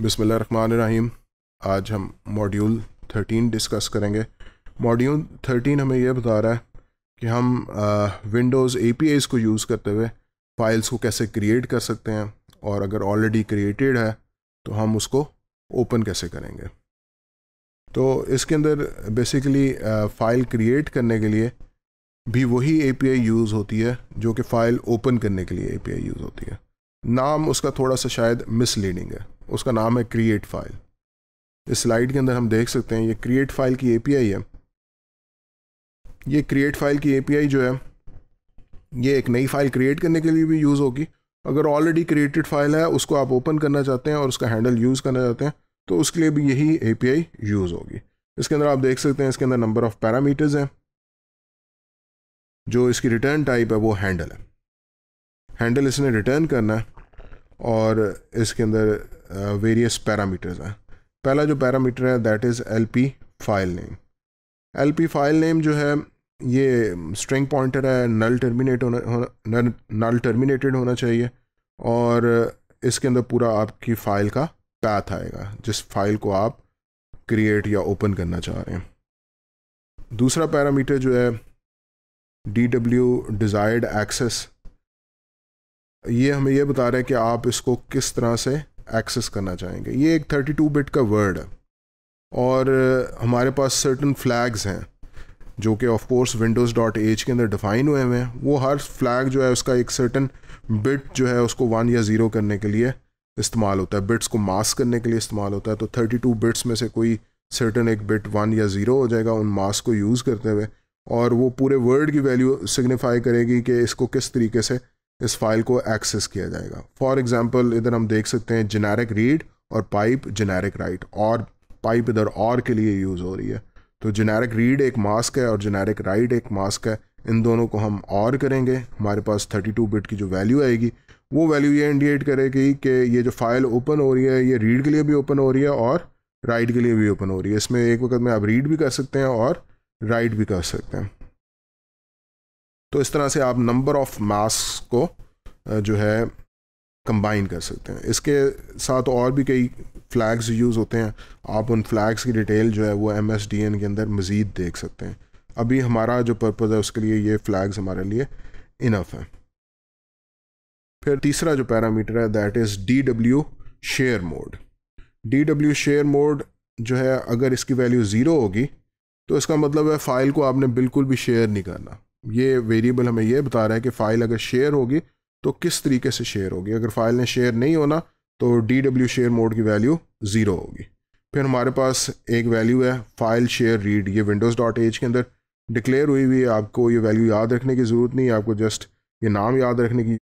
बिसमीम आज हम मॉड्यूल थर्टीन डिस्कस करेंगे मॉड्यूल थर्टीन हमें यह बता रहा है कि हम विंडोज़ ए पी को यूज़ करते हुए फ़ाइल्स को कैसे क्रिएट कर सकते हैं और अगर ऑलरेडी क्रिएटेड है तो हम उसको ओपन कैसे करेंगे तो इसके अंदर बेसिकली फ़ाइल क्रिएट करने के लिए भी वही ए यूज़ होती है जो कि फ़ाइल ओपन करने के लिए ए यूज़ होती है नाम उसका थोड़ा सा शायद मिसलीडिंग है उसका नाम है क्रिएट फाइल इस स्लाइड के अंदर हम देख सकते हैं ये क्रिएट फाइल की एपीआई है ये क्रिएट फाइल की एपीआई जो है ये एक नई फाइल क्रिएट करने के लिए भी यूज़ होगी अगर ऑलरेडी क्रिएटेड फाइल है उसको आप ओपन करना चाहते हैं और उसका हैंडल यूज़ करना चाहते हैं तो उसके लिए भी यही ए यूज़ होगी इसके अंदर आप देख सकते हैं इसके अंदर नंबर ऑफ पैरामीटर्स हैं जो इसकी रिटर्न टाइप है वो हैंडल है हैंडल इसने रिटर्न करना है और इसके अंदर वेरियस पैरामीटर्स हैं पहला जो पैरामीटर है that is L P file name L P file name जो है ये स्ट्रिंग पॉइंटर है नल टर्मिनेट होना होना नल टर्मिनेटेड होना चाहिए और इसके अंदर पूरा आपकी फ़ाइल का पैथ आएगा जिस फाइल को आप क्रिएट या ओपन करना चाह रहे हैं दूसरा पैरामीटर जो है डी डब्ल्यू डिज़ायर्ड एक्सेस ये हमें ये बता रहे हैं कि आप इसको किस तरह से एक्सेस करना चाहेंगे ये एक 32 बिट का वर्ड है और uh, हमारे पास सर्टन फ्लैग्स हैं जो कि of course Windows dot H के अंदर डिफ़ाइन हुए हुए हैं वो हर फ्लैग जो है उसका एक सर्टन बिट जो है उसको वन या ज़ीरो करने के लिए इस्तेमाल होता है बिट्स को मास्क करने के लिए इस्तेमाल होता है तो 32 बिट्स में से कोई सर्टन एक बिट वन या ज़ीरो हो जाएगा उन मास्क को यूज़ करते हुए और वो पूरे वर्ड की वैल्यू सिग्निफाई करेगी कि इसको किस तरीके से इस फाइल को एक्सेस किया जाएगा फॉर एग्जाम्पल इधर हम देख सकते हैं जेनेरिक रीड और पाइप जेनेरिक राइट और पाइप इधर और के लिए यूज़ हो रही है तो जेनेरिक रीड एक मास्क है और जेनेरिक राइट एक मास्क है इन दोनों को हम और करेंगे हमारे पास 32 बिट की जो वैल्यू आएगी वो वैल्यू ये इंडिकेट करेगी कि ये जो फाइल ओपन हो रही है ये रीड के लिए भी ओपन हो रही है और राइट के लिए भी ओपन हो रही है इसमें एक वक्त में आप रीड भी कर सकते हैं और राइट भी कर सकते हैं तो इस तरह से आप नंबर ऑफ मास को जो है कंबाइन कर सकते हैं इसके साथ और भी कई फ्लैग्स यूज़ होते हैं आप उन फ्लैग्स की डिटेल जो है वो एम के अंदर मज़ीद देख सकते हैं अभी हमारा जो पर्पज़ है उसके लिए ये फ्लैग्स हमारे लिए इनफ हैं फिर तीसरा जो पैरामीटर है that is D W share mode D W share mode जो है अगर इसकी वैल्यू ज़ीरो होगी तो इसका मतलब है फ़ाइल को आपने बिल्कुल भी शेयर नहीं करना ये वेरिएबल हमें ये बता रहा है कि फाइल अगर शेयर होगी तो किस तरीके से शेयर होगी अगर फाइल ने शेयर नहीं होना तो डी डब्ल्यू शेयर मोड की वैल्यू ज़ीरो होगी फिर हमारे पास एक वैल्यू है फाइल शेयर रीड ये विंडोज़ डॉट एज के अंदर डिक्लेयर हुई हुई है आपको ये वैल्यू याद रखने की ज़रूरत नहीं है आपको जस्ट ये नाम याद रखने की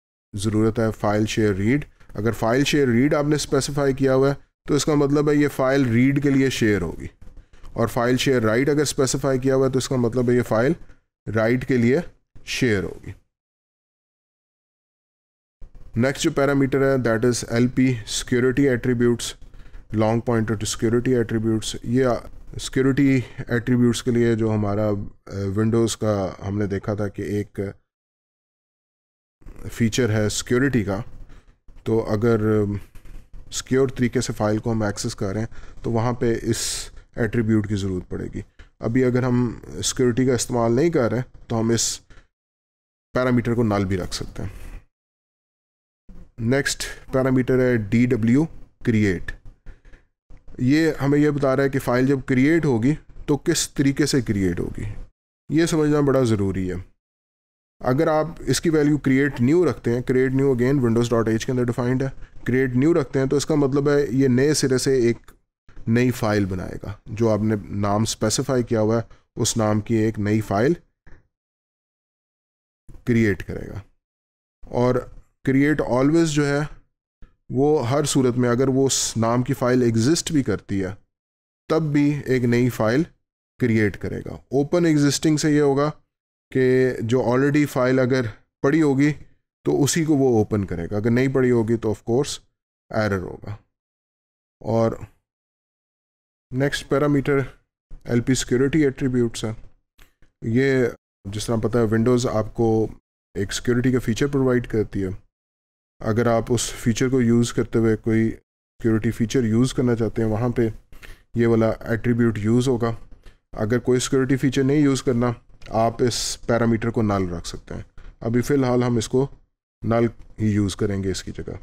ज़रूरत है फाइल शेयर रीड अगर फाइल शेयर रीड आपने स्पेसिफाई किया हुआ है तो इसका मतलब है ये फाइल रीड के लिए शेयर होगी और फाइल शेयर राइट अगर स्पेसिफाई किया हुआ है तो इसका मतलब है ये फाइल राइट के लिए शेयर होगी नेक्स्ट जो पैरामीटर है that is L P security attributes long pointer security attributes ये सिक्योरिटी uh, एट्रीब्यूट्स के लिए जो हमारा विंडोज़ uh, का हमने देखा था कि एक फीचर है सिक्योरिटी का तो अगर सिक्योर um, तरीके से फाइल को हम एक्सेस करें तो वहाँ पे इस एट्रीब्यूट की ज़रूरत पड़ेगी अभी अगर हम सिक्योरिटी का इस्तेमाल नहीं कर रहे तो हम इस पैरामीटर को नल भी रख सकते हैं नेक्स्ट पैरामीटर है डी डब्ल्यू क्रिएट ये हमें यह बता रहा है कि फ़ाइल जब क्रिएट होगी तो किस तरीके से क्रिएट होगी ये समझना बड़ा ज़रूरी है अगर आप इसकी वैल्यू क्रिएट न्यू रखते हैं create new again Windows dot H के अंदर डिफाइंड है क्रिएट न्यू रखते हैं तो इसका मतलब है ये नए सिरे से एक नई फाइल बनाएगा जो आपने नाम स्पेसिफाई किया हुआ है उस नाम की एक नई फाइल क्रिएट करेगा और क्रिएट ऑलवेज जो है वो हर सूरत में अगर वो उस नाम की फ़ाइल एग्जिस्ट भी करती है तब भी एक नई फ़ाइल क्रिएट करेगा ओपन एग्जिस्टिंग से ये होगा कि जो ऑलरेडी फ़ाइल अगर पड़ी होगी तो उसी को वो ओपन करेगा अगर नहीं पड़ी होगी तो ऑफ कोर्स एरर होगा और next parameter L P security attributes है ये जिस तरह पता है विंडोज़ आपको एक सिक्योरिटी का फीचर प्रोवाइड करती है अगर आप उस फीचर को यूज़ करते हुए कोई सिक्योरिटी फीचर यूज़ करना चाहते हैं वहाँ पे ये वाला एट्रीब्यूट यूज़ होगा अगर कोई सिक्योरिटी फीचर नहीं यूज़ करना आप इस पैरामीटर को नल रख सकते हैं अभी फ़िलहाल हम इसको नल ही यूज़ करेंगे इसकी जगह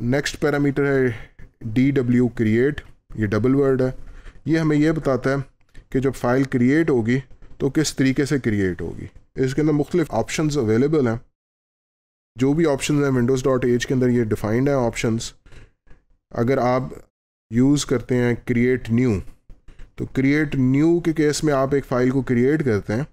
नेक्स्ट पैरामीटर है डी डब्ल्यू क्रिएट ये डबल वर्ड है ये हमें यह बताता है कि जब फ़ाइल क्रिएट होगी तो किस तरीके से क्रिएट होगी इसके अंदर मुख्तलिफ ऑप्शन अवेलेबल हैं जो भी ऑप्शन हैं विंडोज़ डॉट एज के अंदर ये डिफाइंड हैं ऑप्शन अगर आप यूज़ करते हैं क्रिएट न्यू तो क्रिएट न्यू के केस में आप एक फ़ाइल को क्रिएट करते हैं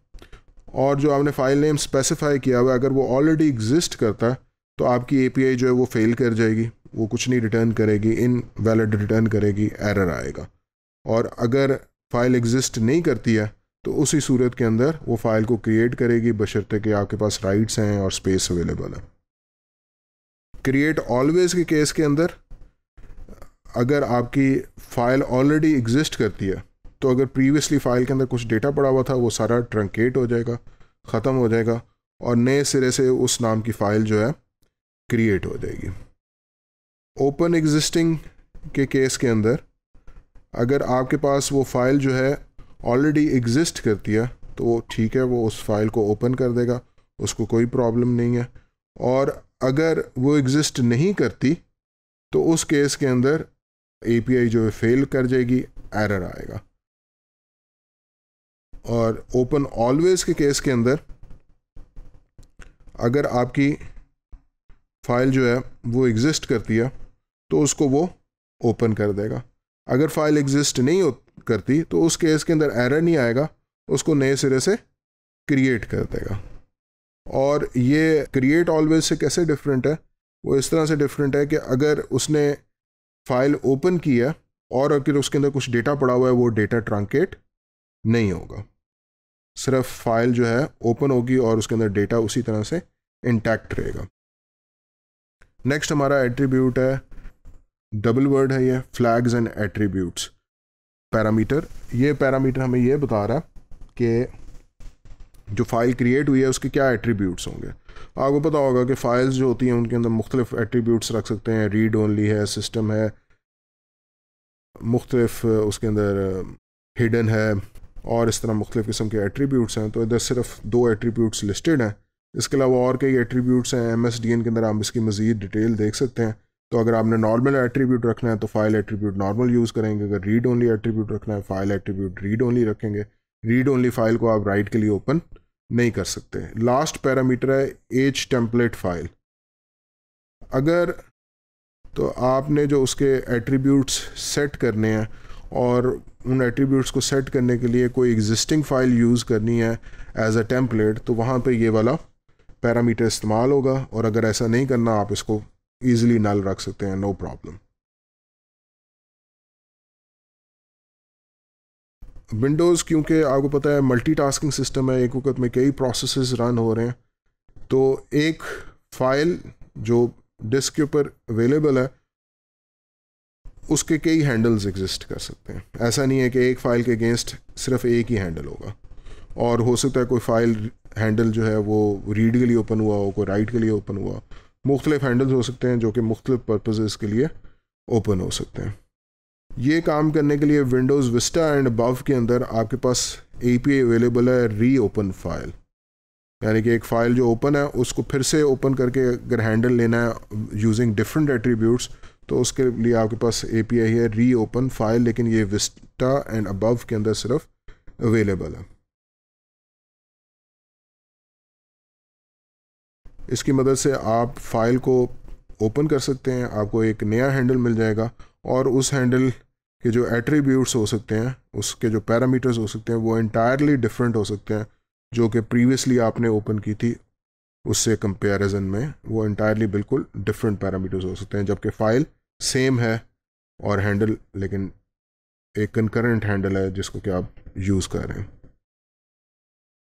और जो आपने फ़ाइल नेम स्पेसिफाई किया हुआ है अगर वो ऑलरेडी एग्जिस्ट करता है तो आपकी एपीआई जो है वो फेल कर जाएगी वो कुछ नहीं रिटर्न करेगी इन वैलिड रिटर्न करेगी एरर आएगा और अगर फाइल एग्जिस्ट नहीं करती है तो उसी सूरत के अंदर वो फाइल को क्रिएट करेगी बशर्ते कि आपके पास राइट्स हैं और स्पेस अवेलेबल है क्रिएट ऑलवेज के केस के अंदर अगर आपकी फ़ाइल ऑलरेडी एग्जिस्ट करती है तो अगर प्रीवियसली फ़ाइल के अंदर कुछ डेटा पड़ा हुआ था वो सारा ट्रंकेट हो जाएगा ख़त्म हो जाएगा और नए सिरे से उस नाम की फ़ाइल जो है क्रिएट हो जाएगी ओपन एग्जिस्टिंग के केस के अंदर अगर आपके पास वो फाइल जो है ऑलरेडी एग्जिस्ट करती है तो ठीक है वो उस फाइल को ओपन कर देगा उसको कोई प्रॉब्लम नहीं है और अगर वो एग्जिस्ट नहीं करती तो उस केस के अंदर एपीआई जो है फेल कर जाएगी एरर आएगा और ओपन ऑलवेज के केस के अंदर अगर आपकी फाइल जो है वो एग्जिस्ट करती है तो उसको वो ओपन कर देगा अगर फाइल एग्जिस्ट नहीं करती तो उस केस के अंदर एरर नहीं आएगा उसको नए सिरे से क्रिएट कर देगा और ये क्रिएट ऑलवेज से कैसे डिफरेंट है वो इस तरह से डिफरेंट है कि अगर उसने फाइल ओपन की है और अगर उसके अंदर कुछ डेटा पड़ा हुआ है वो डेटा ट्रांकेट नहीं होगा सिर्फ फाइल जो है ओपन होगी और उसके अंदर डेटा उसी तरह से इंटैक्ट रहेगा नेक्स्ट हमारा एट्रीब्यूट है डबल वर्ड है ये फ्लैग्स एंड एट्रीब्यूट्स पैरामीटर ये पैरामीटर हमें ये बता रहा है कि जो फाइल क्रिएट हुई है उसके क्या एट्रीब्यूट्स होंगे आपको पता होगा कि फ़ाइल्स जो होती हैं उनके अंदर मुख्तलिफ एट्रीब्यूट्स रख सकते हैं रीड ओनली है सिस्टम है मुख्तलिफ उसके अंदर हिडन है और इस तरह मुख्तलिफ किस्म के एट्रीब्यूट्स हैं तो इधर सिर्फ दो एट्रीब्यूट्स लिस्टेड हैं इसके अलावा और कई एट्रीब्यूट्स हैं एम एस डी एन के अंदर आप इसकी मज़ीद डिटेल देख सकते हैं तो अगर आपने नॉर्मल एट्रीब्यूट रखना है तो फाइल एट्रीब्यूट नॉर्मल यूज़ करेंगे अगर रीड ओनली एट्रीब्यूट रखना है फाइल एट्रीब्यूट रीड ओनली रखेंगे रीड ओनली फाइल को आप राइट के लिए ओपन नहीं कर सकते लास्ट पैरामीटर है एज टेम्पलेट फाइल अगर तो आपने जो उसके एट्रीब्यूट्स सेट करने हैं और उन एट्रीब्यूट्स को सेट करने के लिए कोई एग्जिस्टिंग फ़ाइल यूज़ करनी है एज अ टेम्पलेट तो वहाँ पे ये वाला पैरामीटर इस्तेमाल होगा और अगर ऐसा नहीं करना आप इसको ईजिली नल रख सकते हैं नो प्रॉब्लम विंडोज़ क्योंकि आपको पता है मल्टीटास्किंग सिस्टम है एक वक्त में कई प्रोसेसेस रन हो रहे हैं तो एक फाइल जो डिस्क के ऊपर अवेलेबल है उसके कई हैंडल्स एग्जिस्ट कर सकते हैं ऐसा नहीं है कि एक फ़ाइल के अगेंस्ट सिर्फ एक ही हैंडल होगा और हो सकता है कोई फ़ाइल हैंडल जो है वो रीड के लिए ओपन हुआ हो कोई राइट के लिए ओपन हुआ मुख्तलिफ हैंडल्स हो सकते हैं जो कि मुख्तलिफ पर्पजेज़ के लिए ओपन हो सकते हैं ये काम करने के लिए विंडोज़ विस्टा एंड बव के अंदर आपके पास ए पी अवेलेबल है री ओपन फाइल यानी कि एक फ़ाइल जो ओपन है उसको फिर से ओपन करके अगर हैंडल लेना है यूजिंग डिफरेंट एट्रीब्यूट्स तो उसके लिए आपके पास ए पी आई है री ओपन फाइल लेकिन ये विस्टा एंड अबव के अंदर सिर्फ अवेलेबल है इसकी मदद से आप फाइल को ओपन कर सकते हैं आपको एक नया हैंडल मिल जाएगा और उस हैंडल के जो एट्रीब्यूट्स हो सकते हैं उसके जो पैरामीटर्स हो सकते हैं वो इंटायरली डिफरेंट हो सकते हैं जो कि प्रीवियसली आपने ओपन की थी उससे कंपैरिजन में वो इंटायरली बिल्कुल डिफरेंट पैरामीटर्स हो सकते हैं जबकि फ़ाइल सेम है और हैंडल लेकिन एक कंकरेंट हैंडल है जिसको कि आप यूज़ कर रहे हैं